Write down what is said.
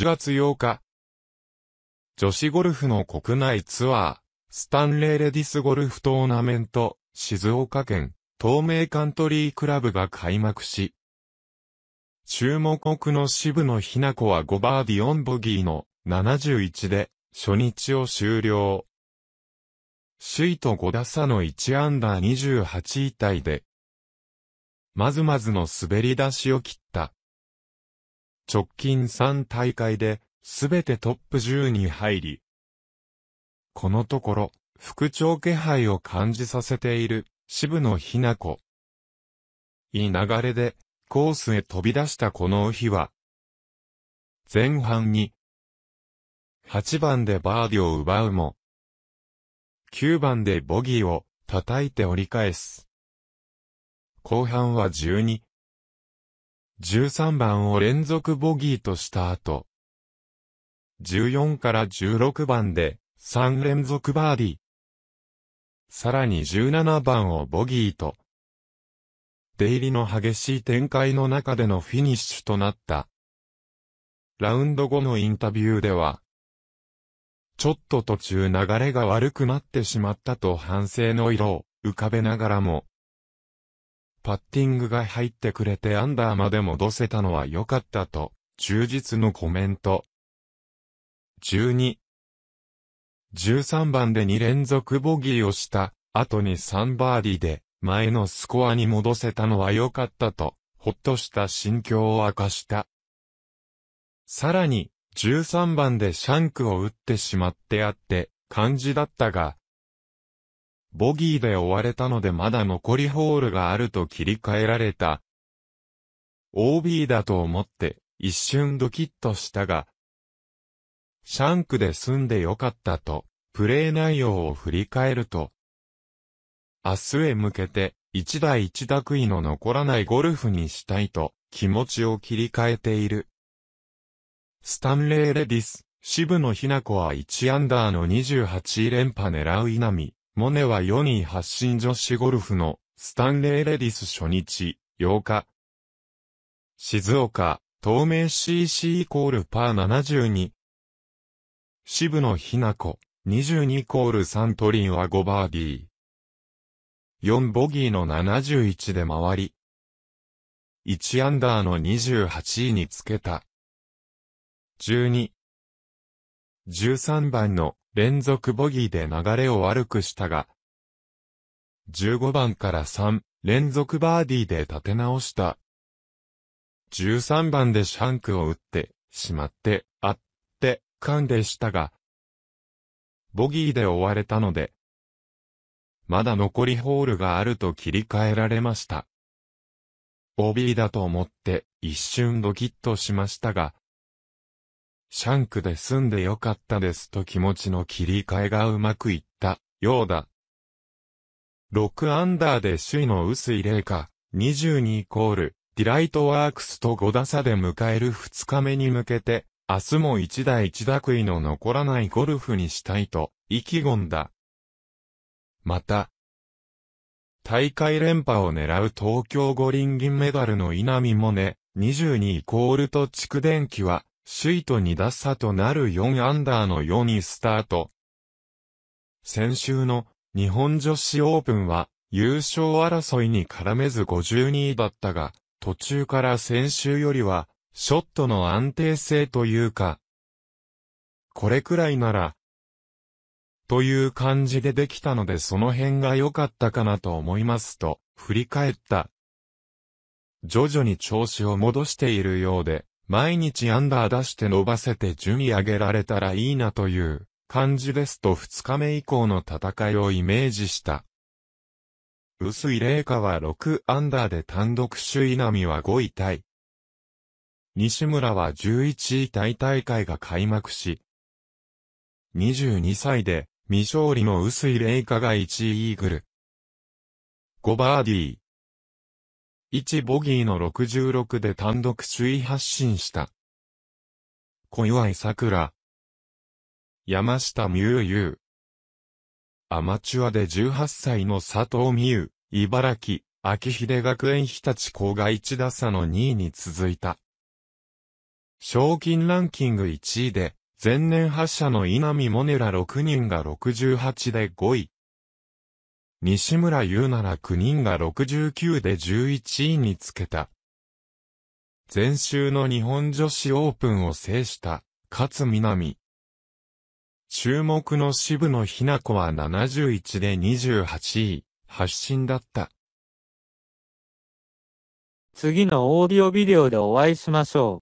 10月8日。女子ゴルフの国内ツアー、スタンレーレディスゴルフトーナメント、静岡県、東名カントリークラブが開幕し、注目の渋野日向子は5バーディ4ボギーの71で初日を終了。首位と5打差の1アンダー28位タイで、まずまずの滑り出しを切った。直近3大会で、全てトップ10に入り、このところ、副長気配を感じさせている、渋野ひな子。いい流れで、コースへ飛び出したこの日は、前半に、8番でバーディを奪うも、9番でボギーを叩いて折り返す。後半は12、13番を連続ボギーとした後、14から16番で3連続バーディー。さらに17番をボギーと、出入りの激しい展開の中でのフィニッシュとなった。ラウンド後のインタビューでは、ちょっと途中流れが悪くなってしまったと反省の色を浮かべながらも、パッティングが入ってくれてアンダーまで戻せたのは良かったと、忠実のコメント。12。13番で2連続ボギーをした、後に3バーディーで、前のスコアに戻せたのは良かったと、ほっとした心境を明かした。さらに、13番でシャンクを打ってしまってあって、感じだったが、ボギーで追われたのでまだ残りホールがあると切り替えられた。OB だと思って、一瞬ドキッとしたが、シャンクで済んでよかったと、プレー内容を振り返ると、明日へ向けて、一打一打悔いの残らないゴルフにしたいと、気持ちを切り替えている。スタンレーレディス、渋野日向子は1アンダーの28連覇狙う稲見。モネは4位発進女子ゴルフのスタンレーレディス初日、8日。静岡、東名 CC イコールパー72。渋野日向子、22イコールサントリンは5バーディー。4ボギーの71で回り。1アンダーの28位につけた。12。13番の連続ボギーで流れを悪くしたが、15番から3、連続バーディーで立て直した。13番でシャンクを打って、しまって、あって、勘でしたが、ボギーで追われたので、まだ残りホールがあると切り替えられました。OB だと思って、一瞬ドキッとしましたが、シャンクで住んでよかったですと気持ちの切り替えがうまくいったようだ。6アンダーで首位の薄井玲香、22イコール、ディライトワークスと5打差で迎える2日目に向けて、明日も1打1打悔いの残らないゴルフにしたいと、意気込んだ。また、大会連覇を狙う東京五輪銀メダルの稲見もね、22イコールと蓄電機は、首位と2打差となる4アンダーの4にスタート。先週の日本女子オープンは優勝争いに絡めず52位だったが、途中から先週よりはショットの安定性というか、これくらいなら、という感じでできたのでその辺が良かったかなと思いますと振り返った。徐々に調子を戻しているようで、毎日アンダー出して伸ばせて順位上げられたらいいなという感じですと2日目以降の戦いをイメージした。薄い霊香は6アンダーで単独首位並みは5位タイ。西村は11位タイ大会が開幕し、22歳で未勝利の薄い霊香が1位イーグル。5バーディー、1ボギーの66で単独首位発進した。小祝桜。山下美優優。アマチュアで18歳の佐藤美優、茨城、秋秀学園日立校が1打差の2位に続いた。賞金ランキング1位で、前年発射の稲見モネら6人が68で5位、西村優奈ら9人が69で11位につけた。前週の日本女子オープンを制した、勝みなみ。注目の渋野日な子は71で28位、発進だった。次のオーディオビデオでお会いしましょう。